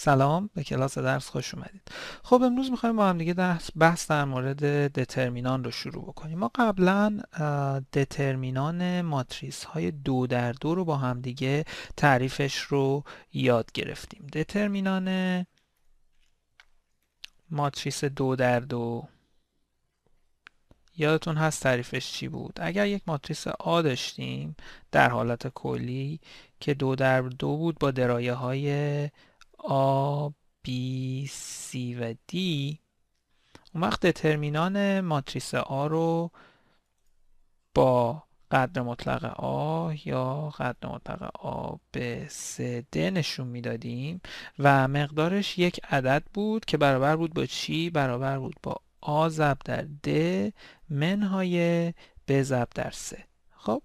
سلام به کلاس درس خوش اومدید خب امروز میخوایم با هم دیگه بحث در مورد دترمینان رو شروع بکنیم ما قبلا دترمینان ماتریس های دو در دو رو با هم دیگه تعریفش رو یاد گرفتیم دترمینان ماتریس دو در دو یادتون هست تعریفش چی بود اگر یک ماتریس آ داشتیم در حالت کلی که دو در دو بود با درایه های A, B, C و D اون وقت دترمینان ماتریس A رو با قدر مطلق A یا قدر مطلق A به C D نشون میدادیم و مقدارش یک عدد بود که برابر بود با چی؟ برابر بود با A ضرب در D منهای B ضرب در سه خب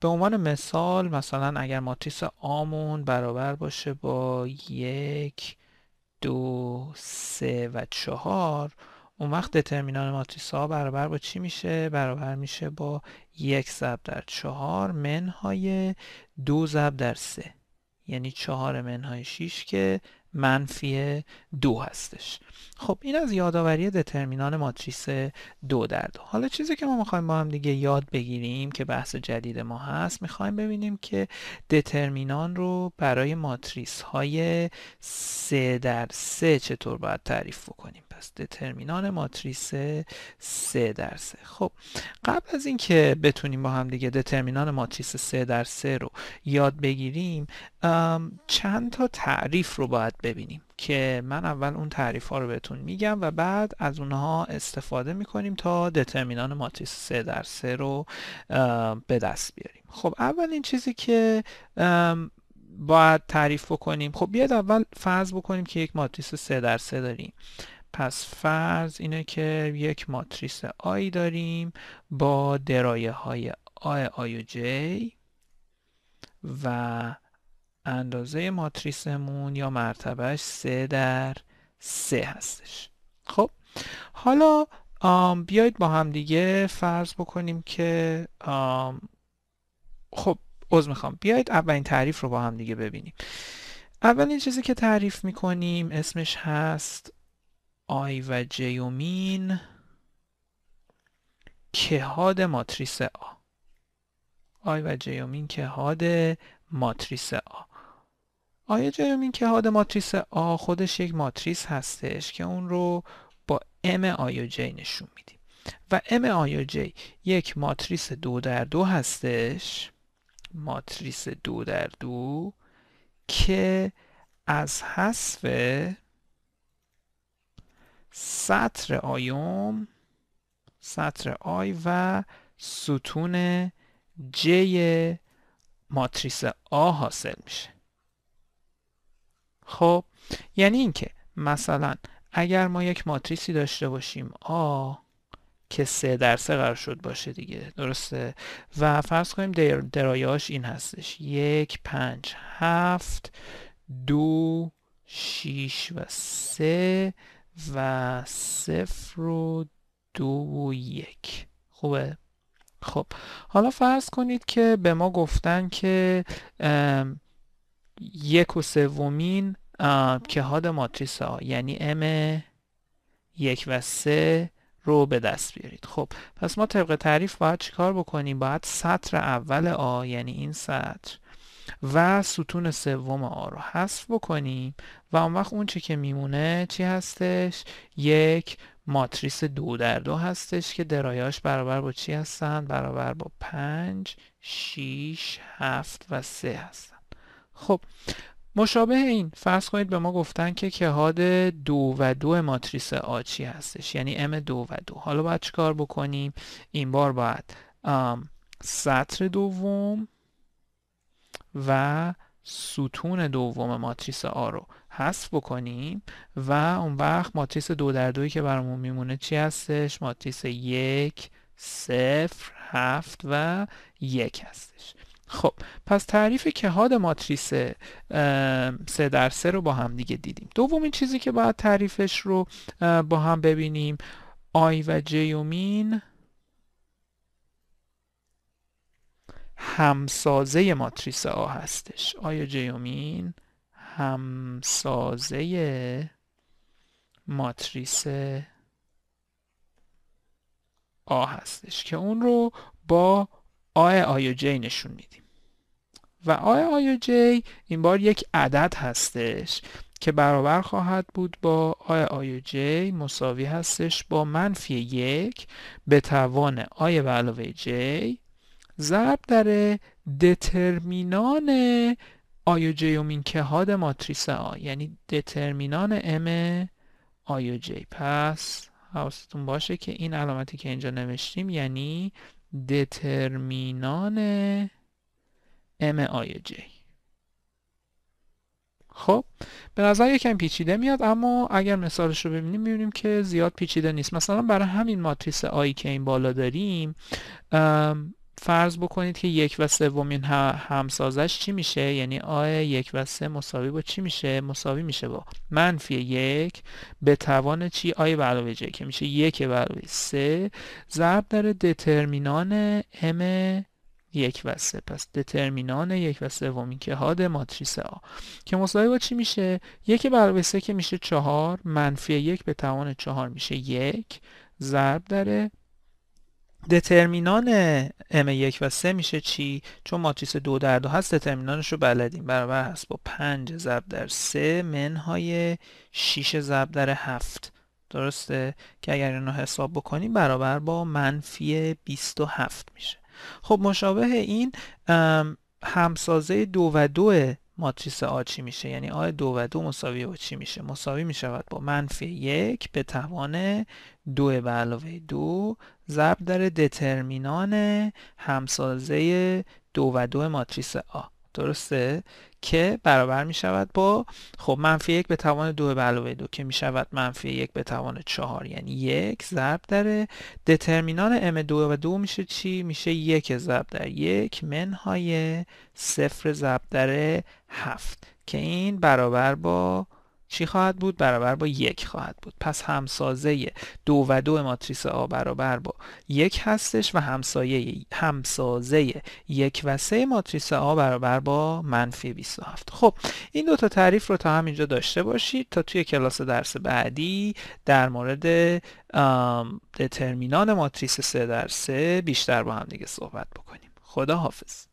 به عنوان مثال مثلا اگر ماتریس آمون برابر باشه با یک دو سه و چهار اون وقت دترمینان ماتریس ها برابر با چی میشه؟ برابر میشه با یک زب در چهار منهای دو زب در سه یعنی چهار منهای شیش که منفی دو هستش خب این از یادآوری دترمینان ماتریس دو در دو حالا چیزی که ما میخوایم با هم دیگه یاد بگیریم که بحث جدید ما هست میخوایم ببینیم که دترمینان رو برای ماتریس های سه در سه چطور باید تعریف بکنیم پس دترمینان ماتریس سه در سه خب قبل از اینکه بتونیم با هم دیگه دترمینان ماتریس سه در سه رو یاد بگیریم چند تا تعریف رو باید ببینیم که من اول اون تعریف ها رو بهتون میگم و بعد از اونها استفاده میکنیم تا دترمینان ماتریس 3 در 3 رو به دست بیاریم خب اولین چیزی که باید تعریف بکنیم خب بیاید اول فرض بکنیم که یک ماتریس 3 در 3 داریم پس فرض اینه که یک ماتریس آی داریم با درایه های آی آی و جی و اندازه ماتریسمون یا مرتبهش سه در سه هستش خب حالا بیایید با هم دیگه فرض بکنیم که خب از میخوام بیایید اولین تعریف رو با هم دیگه ببینیم اولین چیزی که تعریف میکنیم اسمش هست آی و جیومین کهاد ماتریس آ آی و جیومین که هاد ماتریس آ آی جیومین که هاد ماتریس آ خودش یک ماتریس هستش که اون رو با ام آی و جی نشون میدیم و ام آی و جی یک ماتریس دو در دو هستش ماتریس دو در دو که از حذف سطر آیوم سطر آی و ستون j ماتریس آ حاصل میشه خب یعنی اینکه مثلا اگر ما یک ماتریسی داشته باشیم آ که سه در سه قرار شد باشه دیگه درسته و فرض کنیم در درایاش این هستش یک پنج هفت دو شیش و سه و صفر و دو و یک خوبه خب حالا فرض کنید که به ما گفتن که یک و سومین کهاد ماتریس ها یعنی ام یک و سه رو به دست بیارید خب پس ما طبق تعریف باید چیکار بکنیم باید سطر اول آ یعنی این سطر و ستون سوم آ رو حذف بکنیم و اون وقت اون چی که میمونه چی هستش یک ماتریس دو در دو هستش که درایاش برابر با چی هستن؟ برابر با پنج، شیش، هفت و سه هستن خب مشابه این فرض کنید به ما گفتن که کهاد دو و دو ماتریس آ چی هستش یعنی ام دو و دو حالا باید کار بکنیم این بار باید سطر دوم و ستون دوم ماتریس آ رو حذف بکنیم و اون وقت ماتریس دو در دوی که برامون میمونه چی هستش ماتریس یک صفر هفت و یک هستش خب پس تعریف کهاد ماتریس سه در سه رو با هم دیگه دیدیم دومین چیزی که باید تعریفش رو با هم ببینیم آی و جیومین همسازه ماتریس آ هستش آیا جیومین همسازه ماتریس آ هستش که اون رو با آ آی جی نشون میدیم و آ آی جی این بار یک عدد هستش که برابر خواهد بود با آ آی جی مساوی هستش با منفی یک به توان آی و علاوه جی ضرب در دترمینان آی و جی ماتریس آ یعنی دترمینان ام آی پس حواستون باشه که این علامتی که اینجا نوشتیم یعنی دترمینان ام آی جی خب به نظر یکم پیچیده میاد اما اگر مثالش رو ببینیم میبینیم که زیاد پیچیده نیست مثلا برای همین ماتریس آی که این بالا داریم فرض بکنید که یک و سومین همسازش چی میشه یعنی آ یک و سه مساوی با چی میشه مساوی میشه با منفی یک به توان چی آی به علاوه جه که میشه یک به علاوه سه ضرب در دترمینان ام یک و سه پس دترمینان یک و سومین هاد ماتریس آ که مساوی با چی میشه یک به علاوه سه که میشه چهار منفی یک به توان چهار میشه یک ضرب داره دترمینان M1 و 3 میشه چی؟ چون ماتریس دو در دو هست دترمینانش رو بلدیم برابر هست با 5 ضرب در 3 منهای 6 ضرب در 7 درسته که اگر اینو حساب بکنیم برابر با منفی 27 میشه خب مشابه این همسازه دو و دو ماتریس آ چی میشه یعنی آ دو و دو مساوی با چی میشه مساوی میشود با منفی یک به توان دو به علاوه دو ضرب در دترمینان همسازه دو و دو ماتریس آ درسته که برابر می شود با خب منفی یک به توان دو به علاوه دو که می شود منفی یک به توان چهار یعنی یک ضرب در دترمینان ام دو و دو میشه چی؟ میشه یک ضرب در یک منهای صفر ضرب در هفت که این برابر با چی خواهد بود برابر با یک خواهد بود پس همسازه دو و دو ماتریس آ برابر با یک هستش و همسایه همسازه یک و سه ماتریس آ برابر با منفی 27 خب این دو تا تعریف رو تا همینجا داشته باشید تا توی کلاس درس بعدی در مورد دترمینان ماتریس سه در سه بیشتر با هم دیگه صحبت بکنیم خدا حافظ